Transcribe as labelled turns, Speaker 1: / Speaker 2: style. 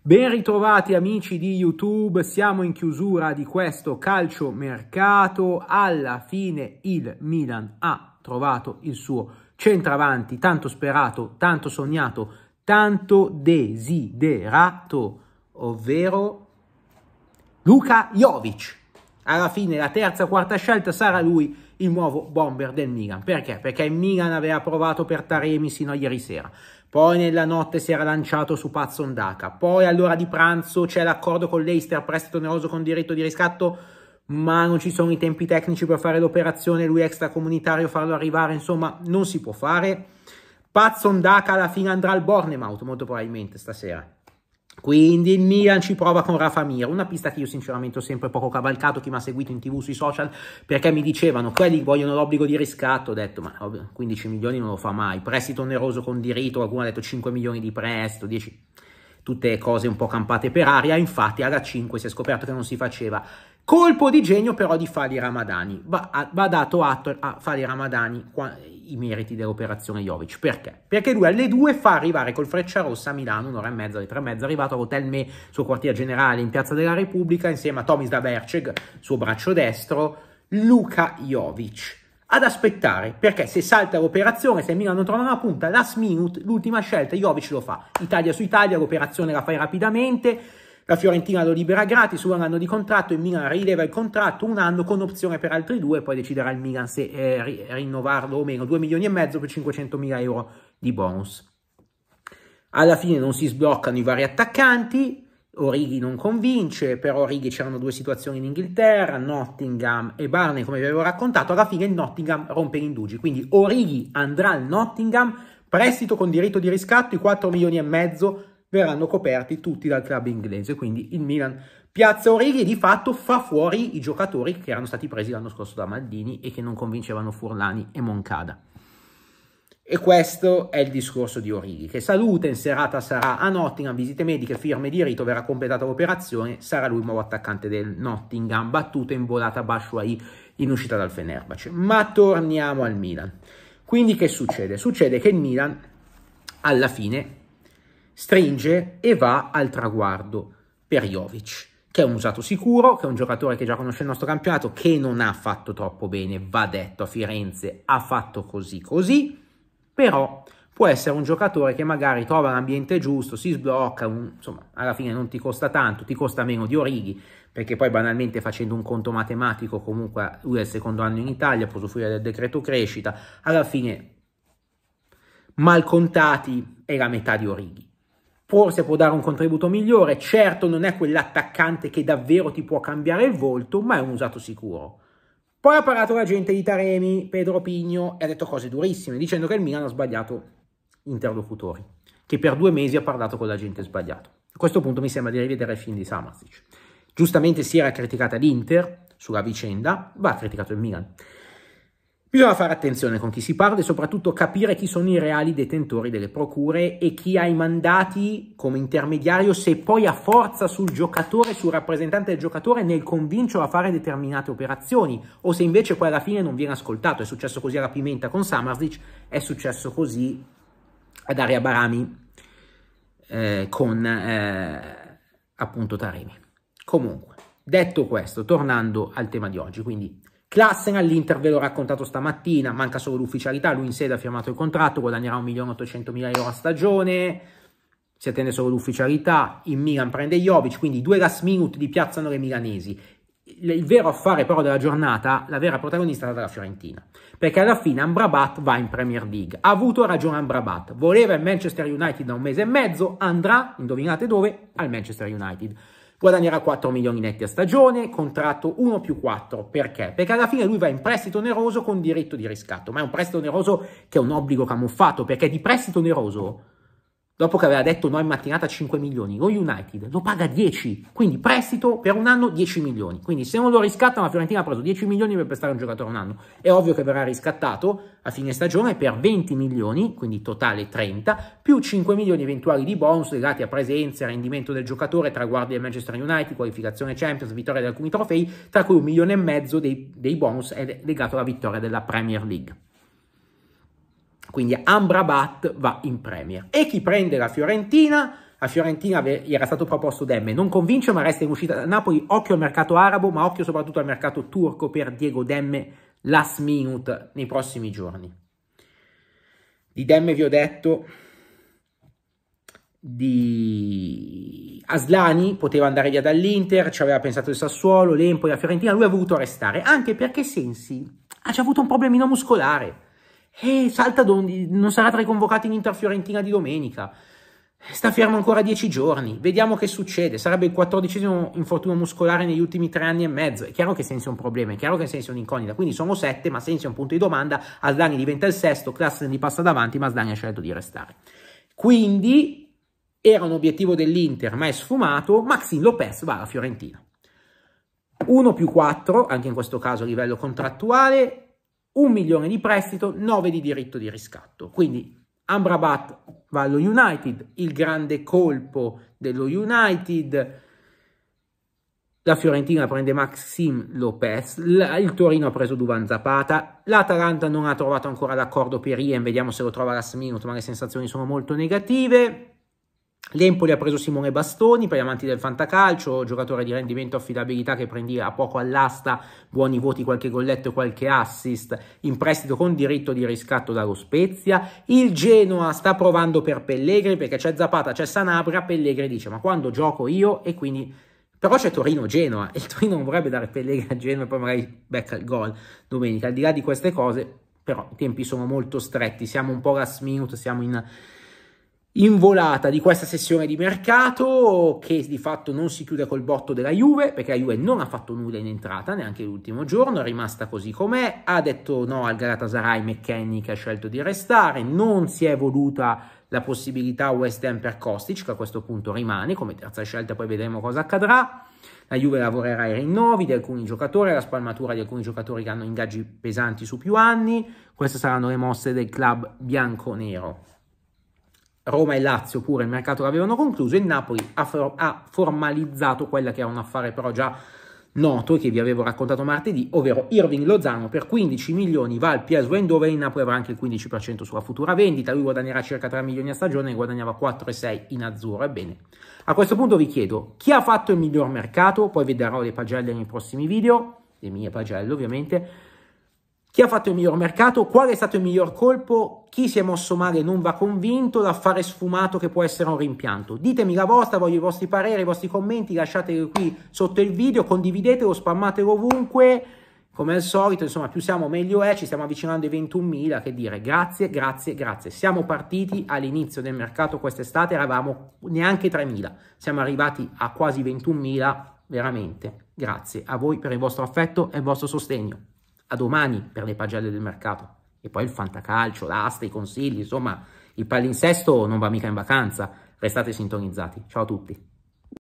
Speaker 1: Ben ritrovati amici di YouTube, siamo in chiusura di questo calciomercato, alla fine il Milan ha trovato il suo centravanti, tanto sperato, tanto sognato, tanto desiderato, ovvero Luca Jovic. Alla fine la terza quarta scelta sarà lui il nuovo bomber del Milan. Perché? Perché il Milan aveva provato per Taremi sino a ieri sera poi nella notte si era lanciato su Pazzo Ondaka. poi all'ora di pranzo c'è l'accordo con l'Eister, prestito oneroso con diritto di riscatto, ma non ci sono i tempi tecnici per fare l'operazione, lui extracomunitario, farlo arrivare, insomma non si può fare. Pazzo Ondaka alla fine andrà al Bornemouth molto probabilmente stasera. Quindi il Milan ci prova con Rafa Mir, una pista che io sinceramente ho sempre poco cavalcato, chi mi ha seguito in tv sui social, perché mi dicevano quelli vogliono l'obbligo di riscatto, ho detto ma 15 milioni non lo fa mai, prestito oneroso con diritto, qualcuno ha detto 5 milioni di prestito, 10, tutte cose un po' campate per aria, infatti alla 5 si è scoperto che non si faceva. Colpo di genio però di Fali Ramadani, va, va dato atto a Fali Ramadani i meriti dell'operazione Jovic. Perché? Perché lui alle 2 fa arrivare col Freccia Rossa a Milano un'ora e mezza, alle tre e mezza, arrivato all'Hotel Me, suo quartier generale in Piazza della Repubblica, insieme a Tomis Daverceg, suo braccio destro, Luca Jovic ad aspettare, perché se salta l'operazione, se Milano trova una punta, last minute, l'ultima scelta, Jovic lo fa. Italia su Italia, l'operazione la fai rapidamente, la Fiorentina lo libera gratis, solo un anno di contratto, il Milan rileva il contratto, un anno con opzione per altri due, poi deciderà il Milan se eh, rinnovarlo o meno, 2 milioni e mezzo per 500 mila euro di bonus. Alla fine non si sbloccano i vari attaccanti, Orighi non convince, però Orighi c'erano due situazioni in Inghilterra, Nottingham e Barney come vi avevo raccontato, alla fine il Nottingham rompe l'indugi, quindi Orighi andrà al Nottingham, prestito con diritto di riscatto, i 4 milioni e mezzo verranno coperti tutti dal club inglese, quindi il Milan piazza Origi e di fatto fa fuori i giocatori che erano stati presi l'anno scorso da Maldini e che non convincevano Furlani e Moncada. E questo è il discorso di Origi, che salute in serata sarà a Nottingham, visite mediche, firme di rito, verrà completata l'operazione, sarà lui il nuovo attaccante del Nottingham, battuto in volata Bashuai in uscita dal Fenerbahce. Ma torniamo al Milan. Quindi che succede? Succede che il Milan alla fine stringe e va al traguardo per Jovic, che è un usato sicuro, che è un giocatore che già conosce il nostro campionato, che non ha fatto troppo bene, va detto, a Firenze ha fatto così così, però può essere un giocatore che magari trova l'ambiente giusto, si sblocca, un, insomma, alla fine non ti costa tanto, ti costa meno di Orighi, perché poi banalmente facendo un conto matematico, comunque lui è il secondo anno in Italia, può usufruire del decreto crescita, alla fine mal contati è la metà di Orighi forse può dare un contributo migliore, certo non è quell'attaccante che davvero ti può cambiare il volto, ma è un usato sicuro. Poi ha parlato l'agente di Taremi, Pedro Pigno, e ha detto cose durissime, dicendo che il Milan ha sbagliato interlocutori, che per due mesi ha parlato con l'agente sbagliato. A questo punto mi sembra di rivedere il film di Samazic. Giustamente si era criticata l'Inter sulla vicenda, va criticato il Milan. Bisogna fare attenzione con chi si parla e soprattutto capire chi sono i reali detentori delle procure e chi ha i mandati come intermediario se poi ha forza sul giocatore, sul rappresentante del giocatore nel convincerlo a fare determinate operazioni o se invece poi alla fine non viene ascoltato. È successo così alla Pimenta con Samarzic, è successo così ad Aria Barami eh, con eh, appunto Taremi. Comunque, detto questo, tornando al tema di oggi, quindi Klassen all'Inter ve l'ho raccontato stamattina, manca solo l'ufficialità, lui in sede ha firmato il contratto, guadagnerà 1.800.000 euro a stagione, si attende solo l'ufficialità, in Milan prende Jovic, quindi due last minute di piazzano le milanesi. Il vero affare però della giornata, la vera protagonista è stata la Fiorentina, perché alla fine Ambrabat va in Premier League. Ha avuto ragione Ambrabat, voleva il Manchester United da un mese e mezzo, andrà, indovinate dove, al Manchester United guadagnerà 4 milioni netti a stagione, contratto 1 più 4, perché? Perché alla fine lui va in prestito oneroso con diritto di riscatto, ma è un prestito oneroso che è un obbligo camuffato, perché di prestito oneroso dopo che aveva detto no in mattinata 5 milioni, lo United lo paga 10, quindi prestito per un anno 10 milioni, quindi se non lo riscatta la Fiorentina ha preso 10 milioni per prestare un giocatore un anno, è ovvio che verrà riscattato a fine stagione per 20 milioni, quindi totale 30, più 5 milioni eventuali di bonus legati a presenza, rendimento del giocatore, traguardi del Manchester United, qualificazione Champions, vittoria di alcuni trofei, tra cui un milione e mezzo dei, dei bonus è legato alla vittoria della Premier League. Quindi Amrabat va in Premier. E chi prende la Fiorentina? La Fiorentina gli era stato proposto Demme, non convince ma resta in uscita da Napoli, occhio al mercato arabo ma occhio soprattutto al mercato turco per Diego Demme last minute nei prossimi giorni. Di Demme vi ho detto, di Aslani poteva andare via dall'Inter, ci aveva pensato il Sassuolo, l'Empoli, la Fiorentina, lui ha voluto restare, anche perché Sensi ha già avuto un problemino muscolare. E eh, salta Dondi, non sarà tra i convocati in Inter Fiorentina di domenica. Sta fermo ancora dieci giorni, vediamo che succede. Sarebbe il quattordicesimo infortunio muscolare negli ultimi tre anni e mezzo. È chiaro che Sensi è un problema, è chiaro che Sensi è un'incognita. Quindi sono sette, ma Sensi è un punto di domanda. Asdani diventa il sesto, Klassen gli passa davanti, ma Asdani ha scelto di restare. Quindi era un obiettivo dell'Inter, ma è sfumato. Maxin Lopez va alla Fiorentina. 1 più 4, anche in questo caso a livello contrattuale, un milione di prestito, 9 di diritto di riscatto. Quindi Amrabat va allo United, il grande colpo dello United, la Fiorentina prende Maxim Lopez, il Torino ha preso Duvan Zapata, l'Atalanta non ha trovato ancora l'accordo per Ien, vediamo se lo trova last minute, ma le sensazioni sono molto negative. L'Empoli ha preso Simone Bastoni per gli amanti del fantacalcio, giocatore di rendimento e affidabilità che prendi a poco all'asta, buoni voti, qualche golletto e qualche assist, in prestito con diritto di riscatto dallo Spezia. Il Genoa sta provando per Pellegri perché c'è Zapata, c'è Sanabria, Pellegri dice ma quando gioco io e quindi... Però c'è Torino-Genoa e il Torino non vorrebbe dare Pellegri a Genoa e poi magari becca il gol domenica. Al di là di queste cose, però i tempi sono molto stretti, siamo un po' last minute, siamo in involata di questa sessione di mercato che di fatto non si chiude col botto della Juve perché la Juve non ha fatto nulla in entrata neanche l'ultimo giorno è rimasta così com'è ha detto no al Galatasaray McKenny che ha scelto di restare non si è voluta la possibilità West Ham per Kostic che a questo punto rimane come terza scelta poi vedremo cosa accadrà la Juve lavorerà ai rinnovi di alcuni giocatori, alla spalmatura di alcuni giocatori che hanno ingaggi pesanti su più anni. Queste saranno le mosse del club bianco-nero. Roma e Lazio pure il mercato l'avevano concluso, e Napoli ha, for- ha formalizzato quella che era un affare però già noto che vi avevo raccontato martedì, ovvero Irving Lozano per 15 milioni va al PSV Eindhoven, in Napoli avrà anche il 15% sulla futura vendita, lui guadagnerà circa 3 milioni a stagione e guadagnava 4,6 in azzurro, ebbene. A questo punto vi chiedo, chi ha fatto il miglior mercato? Poi vi darò le pagelle nei prossimi video, le mie pagelle ovviamente, chi ha fatto il miglior mercato? Qual è stato il miglior colpo? Chi si è mosso male e non va convinto? L'affare sfumato che può essere un rimpianto? Ditemi la vostra, voglio i vostri pareri, i vostri commenti, lasciateli qui sotto il video, condividetelo, spammatelo ovunque. Come al solito, insomma, più siamo meglio è, ci stiamo avvicinando ai 21.000, che dire, grazie, grazie, grazie. Siamo partiti all'inizio del mercato quest'estate, eravamo neanche 3.000, siamo arrivati a quasi 21.000, veramente. Grazie a voi per il vostro affetto e il vostro sostegno. A domani per le pagelle del mercato. E poi il fantacalcio, l'asta, i consigli, insomma, il palinsesto non va mica in vacanza. Restate sintonizzati. Ciao a tutti.